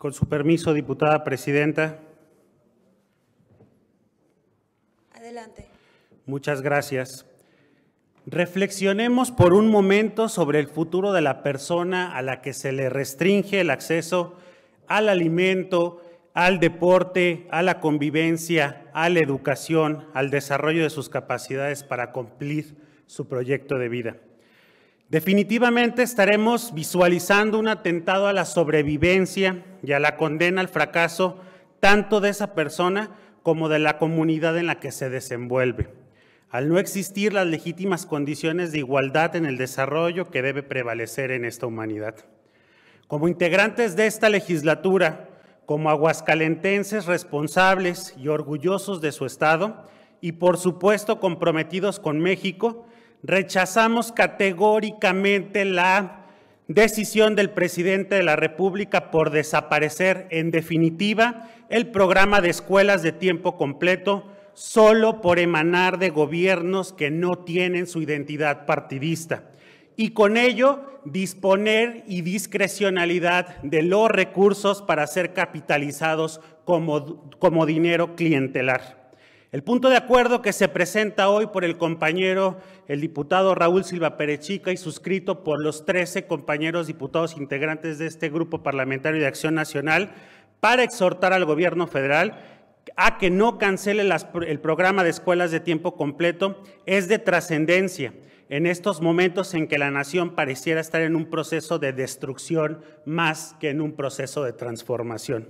Con su permiso, diputada presidenta. Adelante. Muchas gracias. Reflexionemos por un momento sobre el futuro de la persona a la que se le restringe el acceso al alimento, al deporte, a la convivencia, a la educación, al desarrollo de sus capacidades para cumplir su proyecto de vida. Definitivamente estaremos visualizando un atentado a la sobrevivencia, y a la condena al fracaso tanto de esa persona como de la comunidad en la que se desenvuelve, al no existir las legítimas condiciones de igualdad en el desarrollo que debe prevalecer en esta humanidad. Como integrantes de esta legislatura, como aguascalentenses responsables y orgullosos de su Estado, y por supuesto comprometidos con México, rechazamos categóricamente la decisión del presidente de la República por desaparecer en definitiva el programa de escuelas de tiempo completo solo por emanar de gobiernos que no tienen su identidad partidista y con ello disponer y discrecionalidad de los recursos para ser capitalizados como, dinero clientelar. El punto de acuerdo que se presenta hoy por el compañero, el diputado Raúl Silva Perechica y suscrito por los 13 compañeros diputados integrantes de este Grupo Parlamentario de Acción Nacional para exhortar al gobierno federal a que no cancele el programa de escuelas de tiempo completo es de trascendencia en estos momentos en que la nación pareciera estar en un proceso de destrucción más que en un proceso de transformación.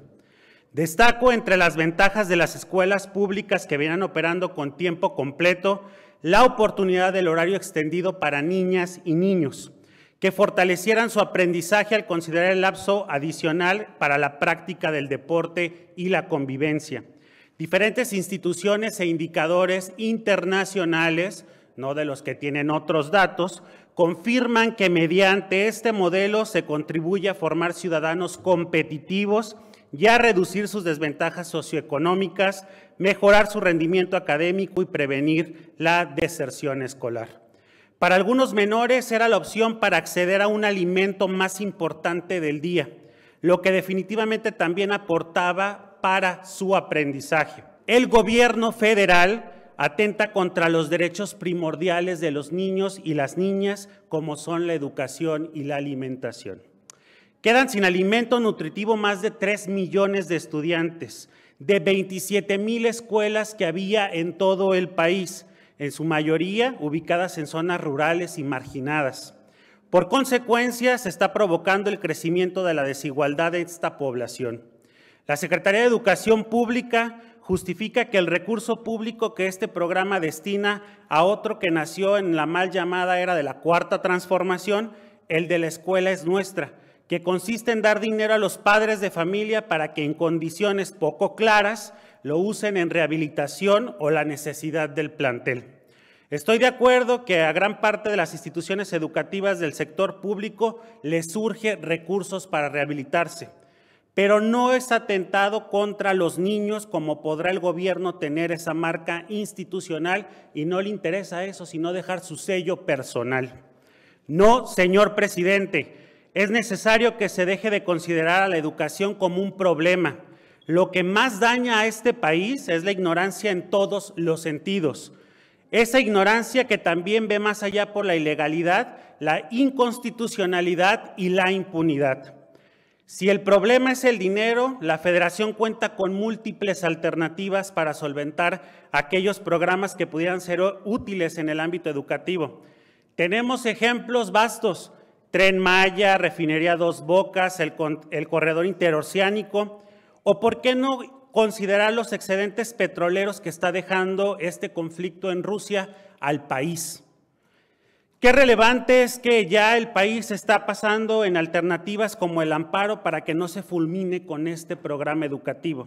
Destaco entre las ventajas de las escuelas públicas que vienen operando con tiempo completo la oportunidad del horario extendido para niñas y niños, que fortalecieran su aprendizaje al considerar el lapso adicional para la práctica del deporte y la convivencia. Diferentes instituciones e indicadores internacionales, no de los que tienen otros datos, confirman que mediante este modelo se contribuye a formar ciudadanos competitivos, ya reducir sus desventajas socioeconómicas, mejorar su rendimiento académico y prevenir la deserción escolar. Para algunos menores era la opción para acceder a un alimento más importante del día, lo que definitivamente también aportaba para su aprendizaje. El gobierno federal atenta contra los derechos primordiales de los niños y las niñas, como son la educación y la alimentación. Quedan sin alimento nutritivo más de 3 millones de estudiantes de 27 mil escuelas que había en todo el país, en su mayoría ubicadas en zonas rurales y marginadas. Por consecuencia, se está provocando el crecimiento de la desigualdad de esta población. La Secretaría de Educación Pública justifica que el recurso público que este programa destina a otro que nació en la mal llamada era de la cuarta transformación, el de la escuela es nuestra, que consiste en dar dinero a los padres de familia para que en condiciones poco claras lo usen en rehabilitación o la necesidad del plantel. Estoy de acuerdo que a gran parte de las instituciones educativas del sector público les surge recursos para rehabilitarse, pero no es atentado contra los niños como podrá el gobierno tener esa marca institucional y no le interesa eso, sino dejar su sello personal. No, señor presidente, es necesario que se deje de considerar a la educación como un problema. Lo que más daña a este país es la ignorancia en todos los sentidos. Esa ignorancia que también ve más allá por la ilegalidad, la inconstitucionalidad y la impunidad. Si el problema es el dinero, la federación cuenta con múltiples alternativas para solventar aquellos programas que pudieran ser útiles en el ámbito educativo. Tenemos ejemplos vastos Tren Maya, Refinería Dos Bocas, el, el corredor interoceánico, o por qué no considerar los excedentes petroleros que está dejando este conflicto en Rusia al país. Qué relevante es que ya el país está pasando en alternativas como el amparo para que no se fulmine con este programa educativo.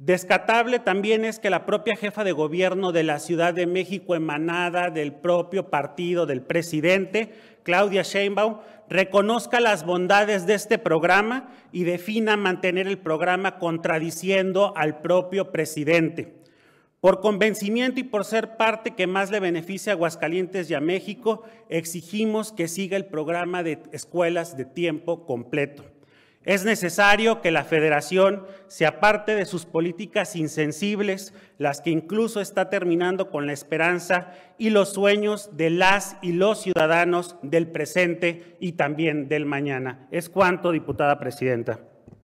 Descatable también es que la propia jefa de gobierno de la Ciudad de México, emanada del propio partido del presidente, Claudia Sheinbaum, reconozca las bondades de este programa y defina mantener el programa contradiciendo al propio presidente. Por convencimiento y por ser parte que más le beneficia a Aguascalientes y a México, exigimos que siga el programa de escuelas de tiempo completo. Es necesario que la federación se aparte de sus políticas insensibles, las que incluso está terminando con la esperanza y los sueños de las y los ciudadanos del presente y también del mañana. Es cuanto, diputada presidenta.